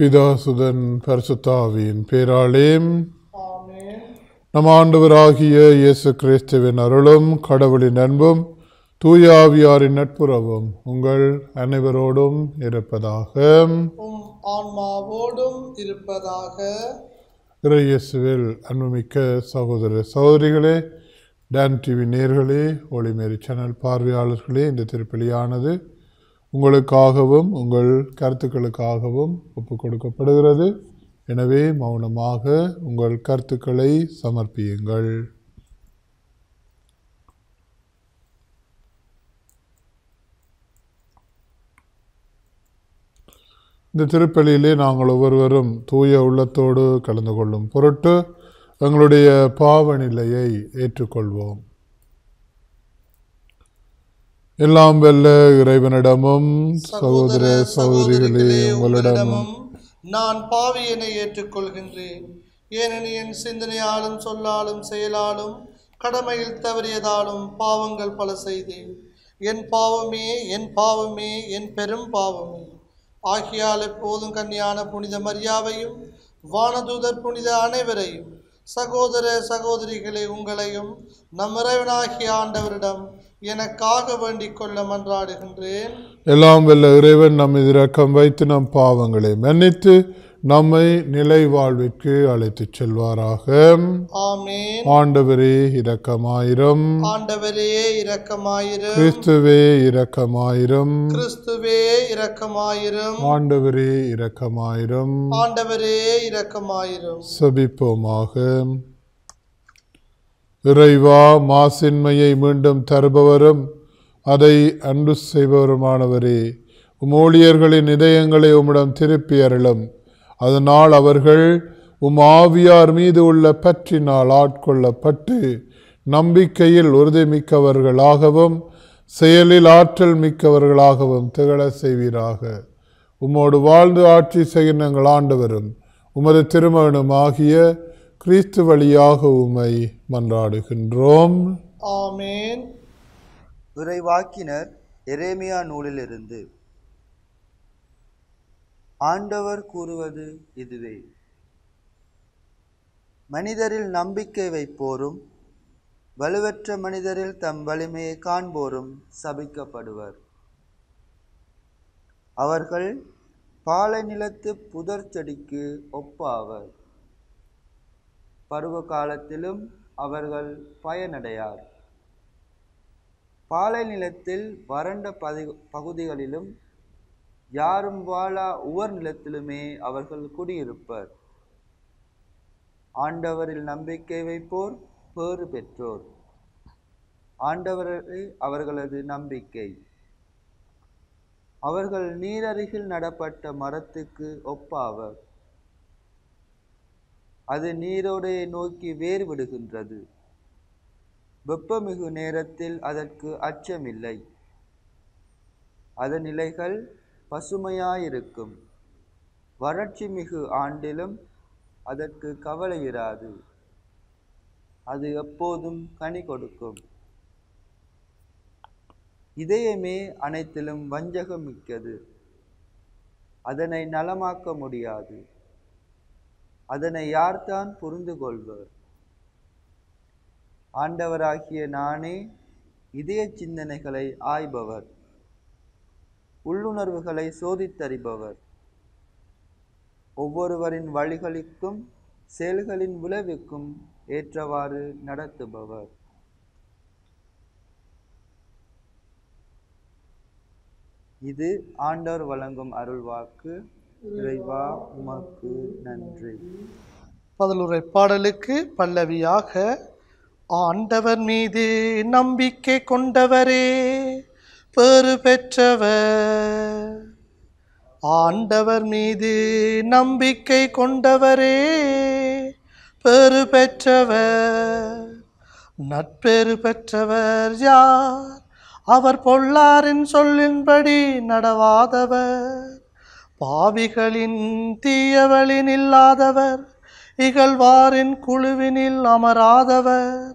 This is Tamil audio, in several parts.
பிதாசுதன் பரிசுத்தாவியின் பேராளே நம் ஆண்டவராகிய இயேசு கிறிஸ்துவின் அருளும் கடவுளின் அன்பும் தூயாவியாரின் நட்புறவும் உங்கள் அனைவரோடும் இருப்பதாக ஆன்மாவோடும் இருப்பதாக இறையேசுவில் அன்புமிக்க சகோதர சகோதரிகளே டேன் டிவி நேர்களே ஒளிமேரி சேனல் பார்வையாளர்களே இந்த திருப்பலியானது உங்களுக்காகவும் உங்கள் கருத்துக்களுக்காகவும் ஒப்பு கொடுக்கப்படுகிறது எனவே மௌனமாக உங்கள் கருத்துக்களை சமர்ப்பியுங்கள் இந்த திருப்பலியிலே நாங்கள் ஒவ்வொருவரும் தூய உள்ளத்தோடு கலந்து கொள்ளும் பொருட்டு எங்களுடைய பாவநிலையை ஏற்றுக்கொள்வோம் எல்லாம் வெல்ல இறைவனிடமும் சகோதர சகோதரிகளே உங்களிடமும் நான் பாவியனை ஏற்றுக்கொள்கின்றேன் ஏனெனில் என் சிந்தனையாலும் சொல்லாலும் செயலாலும் கடமையில் தவறியதாலும் பாவங்கள் பல செய்தேன் என் பாவமே என் பாவமே என் பெரும் பாவமே ஆகியால் எப்போதும் கன்னியான புனித மரியாவையும் வானதூதர் புனித அனைவரையும் சகோதர சகோதரிகளை உங்களையும் நம் இறைவனாகிய ஆண்டவரிடம் எனக்காக வேண்டிக் கொள்ள மன்றாடுகின்றேன் எல்லாம் வெல்ல இறைவன் நம் இறக்கம் வைத்து நம் பாவங்களை மன்னித்து நம்மை நிலை வாழ்விற்கு அழைத்து செல்வாராக ஆண்டவரே இரக்கமாயிரம் ஆண்டவரே இரக்கமாயிரம் கிறிஸ்துவே இரக்கமாயிரம் கிறிஸ்துவே இரக்கமாயிரம் ஆண்டவரே இரக்கமாயிரம் ஆண்டவரே இரக்கமாயிரம் சபிப்போமாக இறைவா மாசின்மையை மீண்டும் தருபவரும் அதை அன்பு செய்பவருமானவரே உமோழியர்களின் இதயங்களை உம்மிடம் திருப்பி அருளும் அதனால் அவர்கள் உம் ஆவியார் மீது உள்ள பற்றினால் ஆட்கொள்ளப்பட்டு நம்பிக்கையில் உறுதிமிக்கவர்களாகவும் செயலில் ஆற்றல் மிக்கவர்களாகவும் திகழ செய்வீராக உம்மோடு வாழ்ந்து ஆட்சி செய்கின்ற ஆண்டவரும் உமது திருமணம் ஆகிய கிறிஸ்து வழியாக உமை மன்றாடுகின்றோம் ஆமேன் உரைவாக்கினர் எரேமியா நூலிலிருந்து ஆண்டவர் கூறுவது இதுவே மனிதரில் நம்பிக்கை வைப்போரும் வலுவற்ற மனிதரில் தம் வலிமையை காண்போரும் சபிக்கப்படுவர் அவர்கள் பாலை நிலத்து புதர் செடிக்கு ஒப்பாவர் பருவ காலத்திலும் அவர்கள் பயனடையார் பாலை நிலத்தில் வறண்ட பதி பகுதிகளிலும் யாரும் வாழா உவர் நிலத்திலுமே அவர்கள் குடியிருப்பர் ஆண்டவரில் நம்பிக்கை வைப்போர் பேறு பெற்றோர் ஆண்டவரே அவர்களது நம்பிக்கை அவர்கள் நீரருகில் நடப்பட்ட மரத்துக்கு ஒப்பாவர் அது நீரோடையை நோக்கி வேறுபடுகின்றது வெப்பமிகு நேரத்தில் அதற்கு அச்சமில்லை அதன் நிலைகள் பசுமையாயிருக்கும் வறட்சி மிகு ஆண்டிலும் அதற்கு கவலை இராது அது எப்போதும் கனி கொடுக்கும் இதயமே அனைத்திலும் வஞ்சகம் மிக்கது அதனை நலமாக்க முடியாது அதனை யார்தான் புரிந்து கொள்வர் ஆண்டவராகிய நானே இதய சிந்தனைகளை ஆய்பவர் உள்ளுணர்வுகளை சோதித்தறிபவர் ஒவ்வொருவரின் வழிகளுக்கும் செயல்களின் விளைவுக்கும் ஏற்றவாறு நடத்துபவர் இது ஆண்டோர் வழங்கும் அருள்வாக்கு இறைவா உமக்கு நன்றி பதிலுரை பாடலுக்கு பல்லவியாக ஆண்டவர் மீது நம்பிக்கை கொண்டவரே பெரு ஆண்டவர் மீது நம்பிக்கை கொண்டவரே பெரு நட்பேறு பெற்றவர் யார் அவர் பொல்லாரின் சொல்லின்படி நடவாதவர் பாவிகளின் தீயவளின் இல்லாதவர் இகழ்வாரின் குழுவினில் அமராதவர்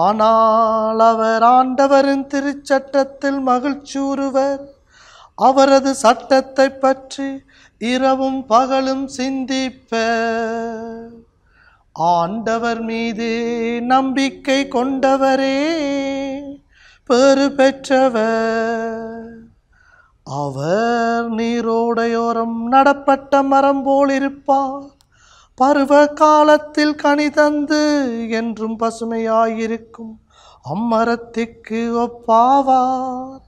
ஆனால் அவர் ஆண்டவரின் திருச்சட்டத்தில் மகிழ்ச்சூறுவர் அவரது சட்டத்தை பற்றி இரவும் பகலும் சிந்திப்ப ஆண்டவர் மீது நம்பிக்கை கொண்டவரே பெறு பெற்றவர் அவர் நீரோடையோரம் நடப்பட்ட மரம் போல் பருவ காலத்தில் கனி தந்து என்றும் பசுமையாயிருக்கும் அம்மரத்திற்கு ஒப்பாவார்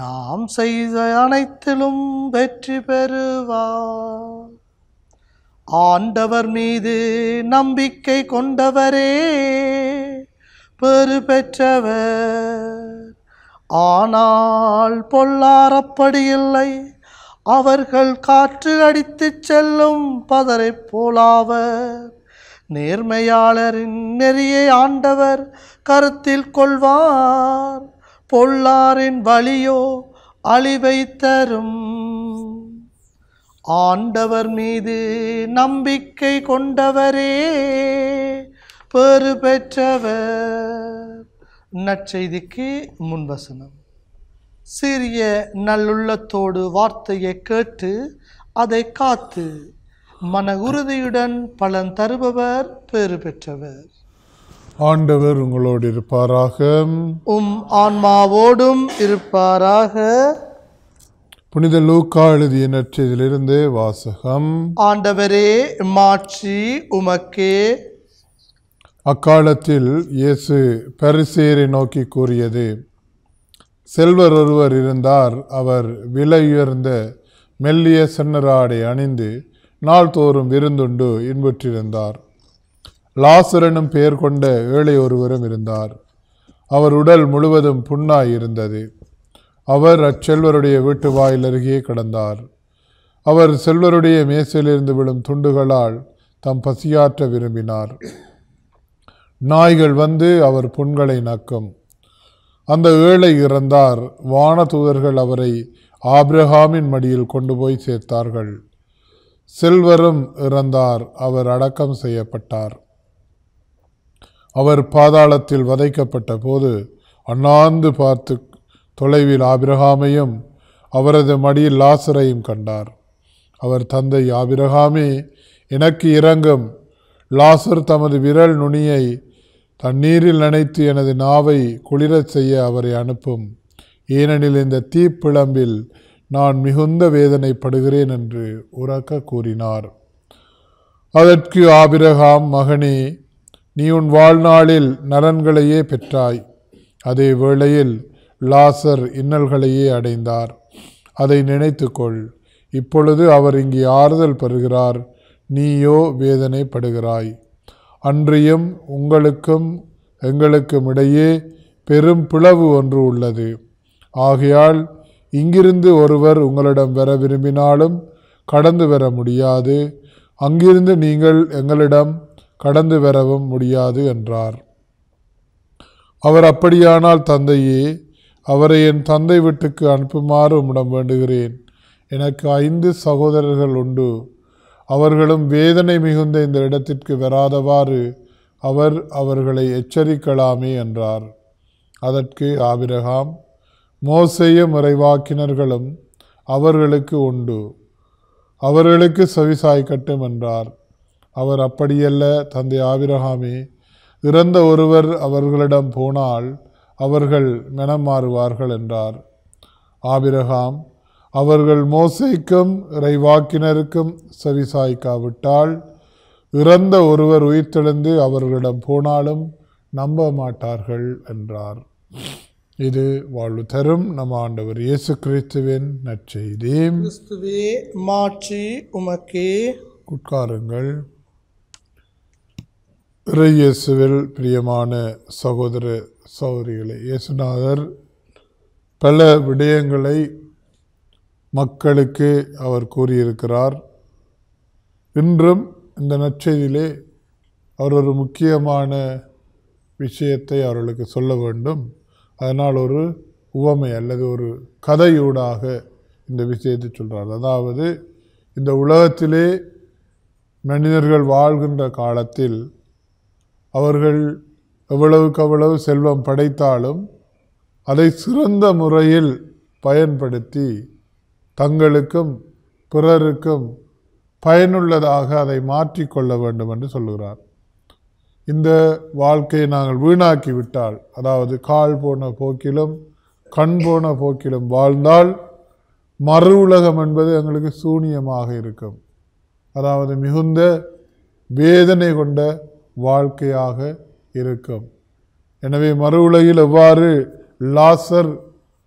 நாம் செய்த அனைத்திலும் வெற்றி பெறுவார் ஆண்டவர் மீது நம்பிக்கை கொண்டவரே பெறு பெற்றவர் ஆனால் பொல்லாரப்படி இல்லை அவர்கள் காற்று அடித்துச் செல்லும் பதரை போலாவர் நேர்மையாளரின் நெறியை ஆண்டவர் கருத்தில் கொள்வார் பொல்லாரின் வழியோ அழிவை தரும் ஆண்டவர் மீது நம்பிக்கை கொண்டவரே பெறு பெற்றவர் நற்செய்திக்கு முன்வசனம் சிறிய நல்லுள்ளத்தோடு வார்த்தையை கேட்டு அதை காத்து மன உறுதியுடன் பலன் தருபவர் பேறு பெற்றவர் ஆண்டவர் உங்களோடு இருப்பாராக உம் ஆன்மாவோடும் இருப்பாராக புனித லூக்கா எழுதிய நற்செய்தியிலிருந்து வாசகம் ஆண்டவரே மாற்றி உமக்கே அக்காலத்தில் இயேசு பரிசேரை நோக்கி கூறியது செல்வர் ஒருவர் இருந்தார் அவர் விலை உயர்ந்த மெல்லிய சென்னராடை அணிந்து நாள்தோறும் விருந்துண்டு இன்புற்றிருந்தார் லாசுரனும் பெயர் கொண்ட ஏழை ஒருவரும் இருந்தார் அவர் உடல் முழுவதும் புண்ணாய் இருந்தது அவர் அச்செல்வருடைய வீட்டு வாயில் அருகே கடந்தார் அவர் செல்வருடைய மேசையிலிருந்து விழும் துண்டுகளால் தம் பசியாற்ற விரும்பினார் நாய்கள் வந்து அவர் புண்களை நக்கும் அந்த ஏழை இறந்தார் வான தூதர்கள் அவரை ஆப்ரஹாமின் மடியில் கொண்டு போய் சேர்த்தார்கள் செல்வரும் இறந்தார் அவர் அடக்கம் செய்யப்பட்டார் அவர் பாதாளத்தில் வதைக்கப்பட்ட போது அண்ணாந்து பார்த்து தொலைவில் ஆபிரகாமையும் அவரது மடியில் லாசரையும் கண்டார் அவர் தந்தை ஆபிரகாமே எனக்கு இறங்கும் லாசர் தமது விரல் நுனியை தண்ணீரில் நினைத்து எனது நாவை குளிரச் செய்ய அவரை அனுப்பும் ஏனெனில் இந்த தீப்பிழம்பில் நான் மிகுந்த வேதனைப்படுகிறேன் என்று உறக்க கூறினார் அதற்கு ஆபிரகாம் மகனே நீ உன் வாழ்நாளில் நலன்களையே பெற்றாய் அதே வேளையில் லாசர் இன்னல்களையே அடைந்தார் அதை நினைத்துக்கொள் இப்பொழுது அவர் இங்கே ஆறுதல் பெறுகிறார் நீயோ வேதனைப்படுகிறாய் அன்றியும் உங்களுக்கும் எங்களுக்கும் இடையே பெரும் பிளவு ஒன்று உள்ளது ஆகையால் இங்கிருந்து ஒருவர் உங்களிடம் வர விரும்பினாலும் கடந்து வர முடியாது அங்கிருந்து நீங்கள் எங்களிடம் கடந்து வரவும் முடியாது என்றார் அவர் அப்படியானால் தந்தையே அவரை என் தந்தை வீட்டுக்கு அனுப்புமாறு உம்மிடம் வேண்டுகிறேன் எனக்கு ஐந்து சகோதரர்கள் உண்டு அவர்களும் வேதனை மிகுந்த இந்த இடத்திற்கு வராதவாறு அவர் அவர்களை எச்சரிக்கலாமே என்றார் அதற்கு ஆபிரகாம் மோசைய முறைவாக்கினர்களும் அவர்களுக்கு உண்டு அவர்களுக்கு சவிசாய்க்கட்டும் என்றார் அவர் அப்படியல்ல தந்தை ஆபிரகாமே இறந்த ஒருவர் அவர்களிடம் போனால் அவர்கள் மனம் மாறுவார்கள் என்றார் ஆபிரகாம் அவர்கள் மோசைக்கும் இறைவாக்கினருக்கும் சரிசாய்க்காவிட்டால் இறந்த ஒருவர் உயிர்த்தெழுந்து அவர்களிடம் போனாலும் நம்ப மாட்டார்கள் என்றார் இது வாழ்வு தரும் நம் ஆண்டவர் இயேசு கிறிஸ்துவின் நற்செய்தி கிறிஸ்துவே மாற்றி உமக்கே உட்காருங்கள் இயேசுவில் பிரியமான சகோதர சௌரிகளை இயேசுநாதர் பல விடயங்களை மக்களுக்கு அவர் கூறியிருக்கிறார் இன்றும் இந்த நற்செய்தியிலே அவர் ஒரு முக்கியமான விஷயத்தை அவர்களுக்கு சொல்ல வேண்டும் அதனால் ஒரு உவமை அல்லது ஒரு கதையூடாக இந்த விஷயத்தை சொல்கிறார் அதாவது இந்த உலகத்திலே மனிதர்கள் வாழ்கின்ற காலத்தில் அவர்கள் எவ்வளவுக்கு அவ்வளவு செல்வம் படைத்தாலும் அதை சிறந்த முறையில் பயன்படுத்தி தங்களுக்கும் பிறருக்கும் பயனுள்ளதாக அதை மாற்றிக்கொள்ள வேண்டும் என்று சொல்லுகிறார் இந்த வாழ்க்கையை நாங்கள் வீணாக்கி விட்டால் அதாவது கால் போன போக்கிலும் கண் போன போக்கிலும் வாழ்ந்தால் மறு உலகம் என்பது எங்களுக்கு சூனியமாக இருக்கும் அதாவது மிகுந்த வேதனை கொண்ட வாழ்க்கையாக இருக்கும் எனவே மறு உலகில் எவ்வாறு லாசர்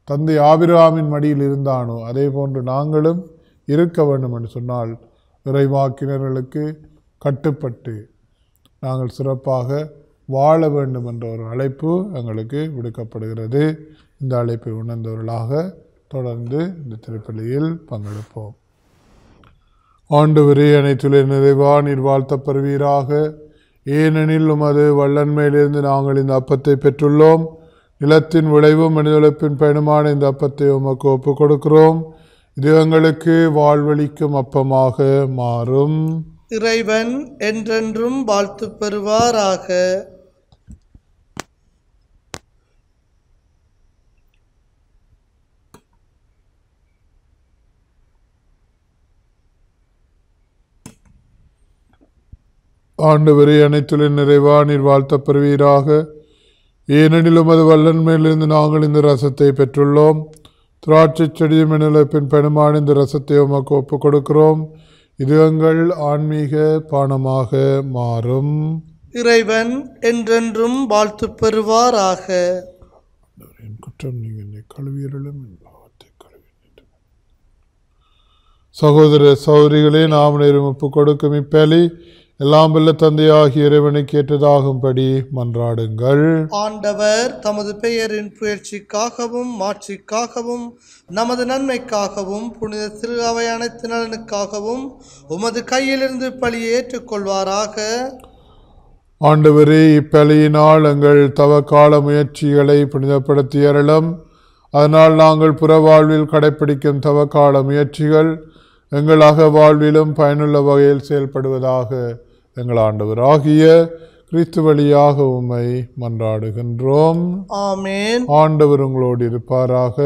தந்தை ஆபிரகாமின் மடியில் இருந்தானோ அதே போன்று நாங்களும் இருக்க வேண்டும் என்று சொன்னால் விரைவாக்கினர்களுக்கு கட்டுப்பட்டு நாங்கள் சிறப்பாக வாழ வேண்டும் என்ற ஒரு அழைப்பு எங்களுக்கு விடுக்கப்படுகிறது இந்த அழைப்பை உணர்ந்தவர்களாக தொடர்ந்து இந்த திருப்பள்ளியில் பங்கெடுப்போம் விரை அனைத்துலே நிறைவா நீர் வாழ்த்தப்பெறுவீராக ஏனெனில் உமது வல்லன்மையிலிருந்து நாங்கள் இந்த அப்பத்தை பெற்றுள்ளோம் நிலத்தின் விளைவும் உழைப்பின் பயனுமான இந்த அப்பத்தை உமக்கு ஒப்பு கொடுக்கிறோம் இது வாழ்வழிக்கும் அப்பமாக மாறும் இறைவன் என்றென்றும் வாழ்த்து பெறுவாராக ஆண்டு வரை அனைத்துள்ள நிறைவா நீர் வாழ்த்தப்பெறுவீராக ஏனெனிலும் அது வல்லன் மேலிருந்து நாங்கள் இந்த ரசத்தை பெற்றுள்ளோம் திராட்சை செடியும் என பின் பெருமான் இந்த ரசத்தை உமக்கு ஒப்புக் கொடுக்கிறோம் இது எங்கள் ஆன்மீக பானமாக மாறும் இறைவன் என்றென்றும் வாழ்த்து பெறுவாராக என் குற்றம் என்னை கழுவியர்களும் சகோதர சௌரிகளே நாம் நேரம் ஒப்புக் கொடுக்கும் இப்பேலி எல்லாம் வெல்ல தந்தையாகிய இறைவனை கேட்டதாகும்படி மன்றாடுங்கள் ஆண்டவர் தமது பெயரின் புயற்சிக்காகவும் மாட்சிக்காகவும் நமது நன்மைக்காகவும் புனித திரு அவை அனைத்து நலனுக்காகவும் உமது கையிலிருந்து பழியை ஏற்றுக்கொள்வாராக ஆண்டவரே இப்பலியினால் எங்கள் கால முயற்சிகளை புனிதப்படுத்தியறலும் அதனால் நாங்கள் புறவாழ்வில் கடைபிடிக்கும் கால முயற்சிகள் எங்களாக வாழ்விலும் பயனுள்ள வகையில் செயல்படுவதாக எங்கள் ஆகிய கிறிஸ்து வழியாக உம்மை மன்றாடுகின்றோம் ஆமேன் ஆண்டவர் உங்களோடு இருப்பாராக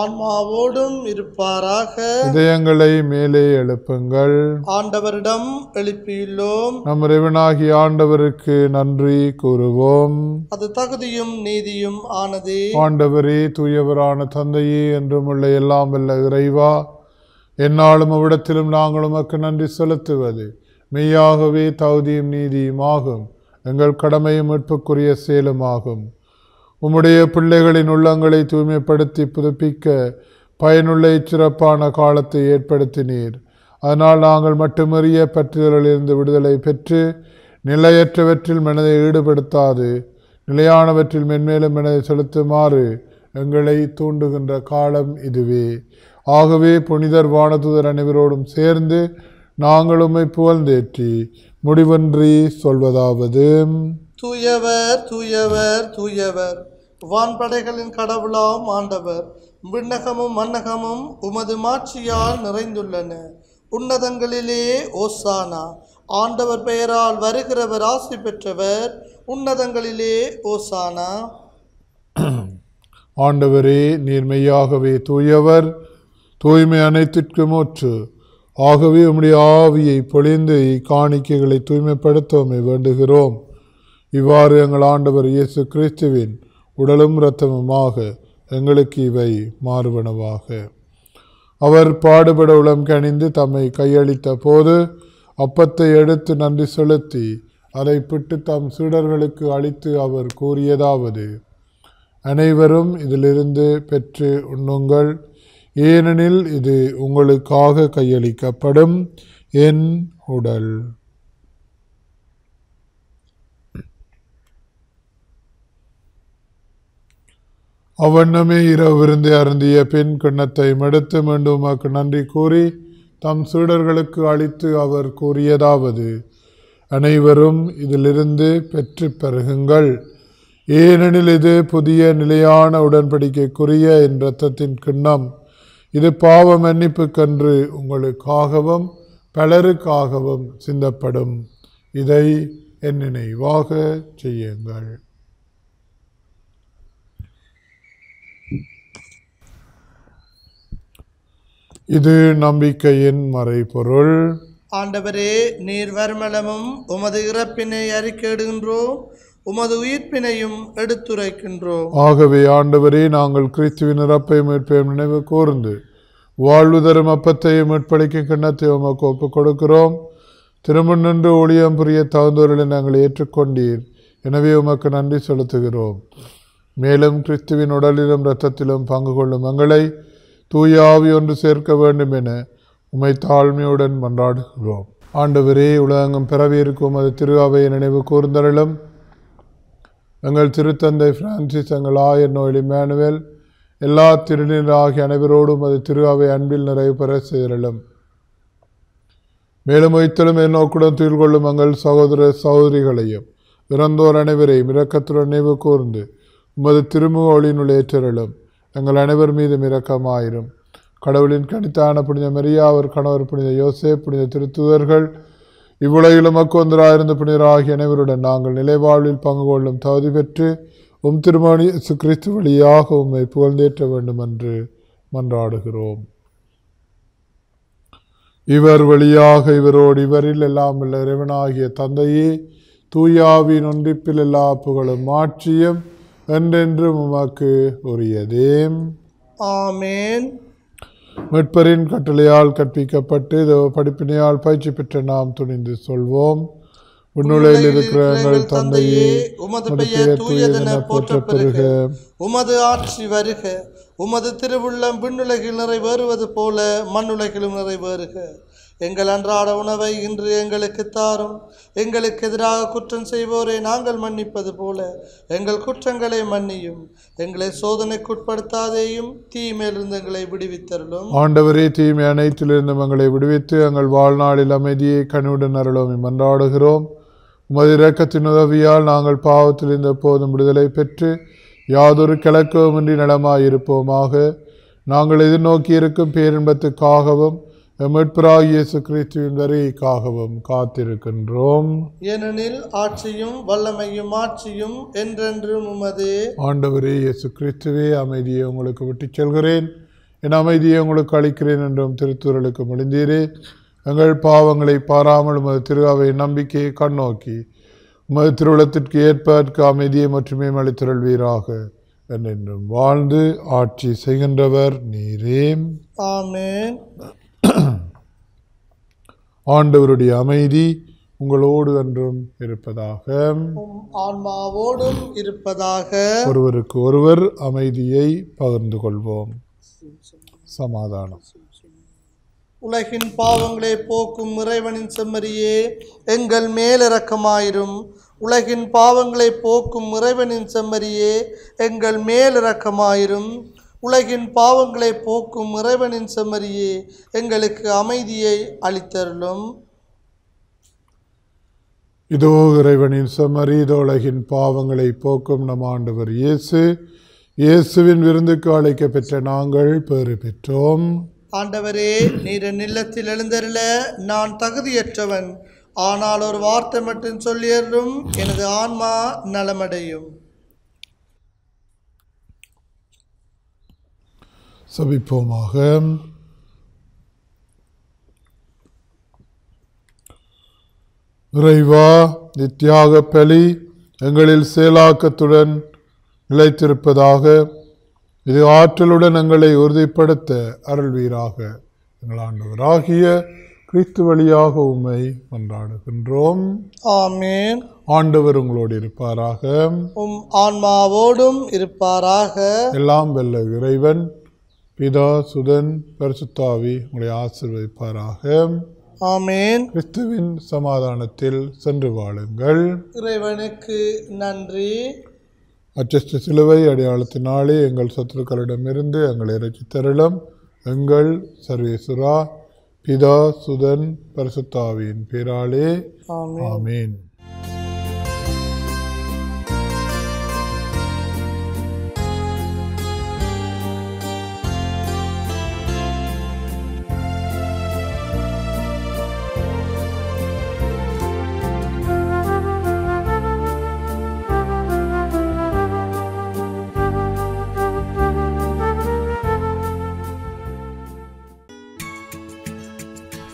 ஆன்மாவோடும் இருப்பாராக இதயங்களை மேலே எழுப்புங்கள் ஆண்டவரிடம் எழுப்பியுள்ளோம் நம் இறைவனாகி ஆண்டவருக்கு நன்றி கூறுவோம் அது தகுதியும் நீதியும் ஆனது ஆண்டவரே தூயவரான தந்தையே என்றும் உள்ள எல்லாம் இல்ல இறைவா என்னாலும் அவ்விடத்திலும் நாங்கள் உமக்கு நன்றி செலுத்துவது மெய்யாகவே தகுதியும் நீதியும் ஆகும் எங்கள் கடமையும் மீட்புக்குரிய செயலுமாகும் உம்முடைய பிள்ளைகளின் உள்ளங்களை தூய்மைப்படுத்தி புதுப்பிக்க பயனுள்ள சிறப்பான காலத்தை ஏற்படுத்தினீர் அதனால் நாங்கள் மட்டுமறிய பற்றுதலிலிருந்து விடுதலை பெற்று நிலையற்றவற்றில் மனதை ஈடுபடுத்தாது நிலையானவற்றில் மென்மேலும் மனதை செலுத்துமாறு எங்களை தூண்டுகின்ற காலம் இதுவே ஆகவே புனிதர் வானதுதர் அனைவரோடும் சேர்ந்து நாங்களுமை புகழ்ந்தேற்றி முடிவன்றி சொல்வதாவது தூயவர் தூயவர் தூயவர் வான்படைகளின் கடவுளாம் ஆண்டவர் விண்ணகமும் மன்னகமும் உமது மாட்சியால் நிறைந்துள்ளன உன்னதங்களிலே ஓசானா ஆண்டவர் பெயரால் வருகிறவர் ஆசை பெற்றவர் உன்னதங்களிலே ஓசானா ஆண்டவரே நீர்மையாகவே தூயவர் தூய்மை அனைத்திற்கும் ஒற்று ஆகவே உம்முடைய ஆவியை பொழிந்து இக்காணிக்கைகளை தூய்மைப்படுத்தவுமே வேண்டுகிறோம் இவ்வாறு எங்கள் ஆண்டவர் இயேசு கிறிஸ்துவின் உடலும் இரத்தமுமாக எங்களுக்கு இவை மாறுபனவாக அவர் பாடுபட உளம் கணிந்து தம்மை கையளித்த போது அப்பத்தை எடுத்து நன்றி செலுத்தி அதை பிட்டு தம் சீடர்களுக்கு அளித்து அவர் கூறியதாவது அனைவரும் இதிலிருந்து பெற்று உண்ணுங்கள் ஏனெனில் இது உங்களுக்காக கையளிக்கப்படும் என் உடல் அவ்வண்ணமே இரவு விருந்து அருந்திய பெண் கிண்ணத்தை மடுத்து மீண்டும் உமக்கு நன்றி கூறி தம் சீடர்களுக்கு அளித்து அவர் கூறியதாவது அனைவரும் இதிலிருந்து பெற்று பெருகுங்கள் ஏனெனில் இது புதிய நிலையான உடன்படிக்கைக்குரிய என் இரத்தத்தின் கிண்ணம் இது பாவ மன்னிப்பு கன்று உங்களுக்காகவும் பலருக்காகவும் சிந்தப்படும் இதை என் நினைவாக செய்யுங்கள் இது நம்பிக்கையின் மறைபொருள் ஆண்டவரே நீர் வருமளமும் உமது இறப்பினை அறிக்கையிடுகின்றோம் உமது உயிர்ப்பினையும் எடுத்துரைக்கின்றோம் ஆகவே ஆண்டவரே நாங்கள் கிறிஸ்துவின் இறப்பையும் மீட்பையும் நினைவு கூர்ந்து வாழ்வு தரும் அப்பத்தையும் மீட்பளிக்கும் கிண்ணத்தை உமக்கு ஒப்புக் கொடுக்கிறோம் திருமண் நின்று ஒளியம் புரிய தகுந்தவர்களை நாங்கள் ஏற்றுக்கொண்டீர் எனவே உமக்கு நன்றி செலுத்துகிறோம் மேலும் கிறிஸ்துவின் உடலிலும் இரத்தத்திலும் பங்கு கொள்ளும் மங்களை தூயாவி ஒன்று சேர்க்க வேண்டும் என உமை தாழ்மையுடன் மன்றாடுகிறோம் ஆண்டவரே உலகம் பிறவியிருக்கும் அது திருவாவையை நினைவு கூர்ந்தருளும் எங்கள் திருத்தந்தை பிரான்சிஸ் எங்கள் ஆயர் நோயில் இமானுவேல் எல்லா ஆகிய அனைவரோடும் அது திருவாவை அன்பில் நிறைவு பெற செய்தலும் மேலும் வைத்தலும் நோக்குடன் துயில் கொள்ளும் எங்கள் சகோதர சகோதரிகளையும் இறந்தோர் அனைவரையும் இரக்கத்துடன் நினைவு கூர்ந்து உமது திருமுகொழினுடைய திரளும் எங்கள் அனைவர் மீதும் இரக்கமாயிரும் கடவுளின் கணித்தான புனித மரியா அவர் கணவர் புனித யோசே புனித திருத்துதர்கள் இவ்வுலகிலும் அக்கொந்தராயிருந்த ஆகிய அனைவருடன் நாங்கள் நிலைவாழ்வில் பங்கு கொள்ளும் தகுதி பெற்று உம் திருமணி சுக்ரித்து வழியாக உம்மை புகழ்ந்தேற்ற வேண்டும் என்று மன்றாடுகிறோம் இவர் வழியாக இவரோடு இவரில் எல்லாம் உள்ள இறைவனாகிய தந்தையே தூயாவின் ஒன்றிப்பில் எல்லா புகழும் மாற்றியம் என்றென்றும் உமக்கு உரியதேம் ஆமேன் மீட்பரின் கட்டளையால் கற்பிக்கப்பட்டு படிப்பினையால் பயிற்சி பெற்ற நாம் துணிந்து சொல்வோம் உன்னுளையில் இருக்கிற எங்கள் தந்தையே உமது பெயர் தூயதென போற்ற பெருக உமது ஆட்சி வருக உமது திருவுள்ளம் விண்ணுலகில் நிறைவேறுவது போல மண்ணுலகிலும் நிறைவேறுக எங்கள் அன்றாட உணவை இன்று எங்களுக்கு தாரும் எங்களுக்கு எதிராக குற்றம் செய்வோரை நாங்கள் மன்னிப்பது போல எங்கள் குற்றங்களை மன்னியும் எங்களை சோதனைக்குட்படுத்தாதேயும் தீமையிலிருந்து எங்களை விடுவித்தருளும் ஆண்டவரே தீமை அனைத்திலிருந்தும் எங்களை விடுவித்து எங்கள் வாழ்நாளில் அமைதியை கனிவுடன் அருளும் மன்றாடுகிறோம் உமது இரக்கத்தின் உதவியால் நாங்கள் பாவத்தில் இருந்த போதும் விடுதலை பெற்று யாதொரு கிழக்கவுமின்றி நலமாயிருப்போமாக நாங்கள் எதிர்நோக்கி இருக்கும் பேரின்பத்துக்காகவும் இயேசு கிறிஸ்துவின் வரைக்காகவும் காத்திருக்கின்றோம் ஏனெனில் ஆட்சியும் வல்லமையும் ஆட்சியும் என்றென்றும் உமது ஆண்டவரே இயேசு கிறிஸ்துவே அமைதியை உங்களுக்கு விட்டு செல்கிறேன் என் அமைதியை உங்களுக்கு அளிக்கிறேன் என்றும் திருத்தூரலுக்கு முடிந்தீரே எங்கள் பாவங்களை பாராமல் உமது திருவாவை நம்பிக்கையை கண்ணோக்கி உமது திருவிழத்திற்கு ஏற்பதற்கு அமைதியை மட்டுமே மற்றும் வீராக என்றென்றும் வாழ்ந்து ஆட்சி செய்கின்றவர் நீரே ஆமேன் ஆண்டவருடைய அமைதி உங்களோடு என்றும் இருப்பதாக ஆன்மாவோடும் இருப்பதாக ஒருவருக்கு ஒருவர் அமைதியை பகிர்ந்து கொள்வோம் சமாதானம் உலகின் பாவங்களை போக்கும் இறைவனின் செம்மறியே எங்கள் மேலிறக்கமாயிரும் உலகின் பாவங்களை போக்கும் இறைவனின் செம்மறியே எங்கள் மேலிறக்கமாயிரும் உலகின் பாவங்களை போக்கும் இறைவனின் செம்மறியே எங்களுக்கு அமைதியை அளித்தருளும் இதோ இறைவனின் செம்மறி இதோ உலகின் பாவங்களை போக்கும் நம் ஆண்டவர் இயேசு இயேசுவின் விருந்துக்கு பெற்ற நாங்கள் பெறு பெற்றோம் ஆண்டவரே நீர் நிலத்தில் எழுந்தருள நான் தகுதியற்றவன் ஆனால் ஒரு வார்த்தை மட்டும் சொல்லியறலும் எனது ஆன்மா நலமடையும் சபிப்போமாக விரைவா நித்தியாக பலி எங்களில் செயலாக்கத்துடன் நிலைத்திருப்பதாக இது ஆற்றலுடன் எங்களை உறுதிப்படுத்த அருள்வீராக எங்கள் ஆண்டவராகிய கிறிஸ்து வழியாக உண்மை கொண்டாடுகின்றோம் ஆமேன் ஆண்டவர் உங்களோடு இருப்பாராக உம் ஆன்மாவோடும் இருப்பாராக எல்லாம் வெல்ல இறைவன் பிதா சுதன் பரிசுத்தாவி உங்களை ஆசிர்வதிப்பாராக ஆமேன் கிறிஸ்துவின் சமாதானத்தில் சென்று வாழுங்கள் இறைவனுக்கு நன்றி அச்சஸ்ட சிலுவை அடையாளத்தினாலே எங்கள் சத்துருக்களிடமிருந்து எங்களை இறைச்சி தருளும் எங்கள் சர்வேசுரா பிதா சுதன் பரிசுத்தாவியின் பேராலே ஆமேன்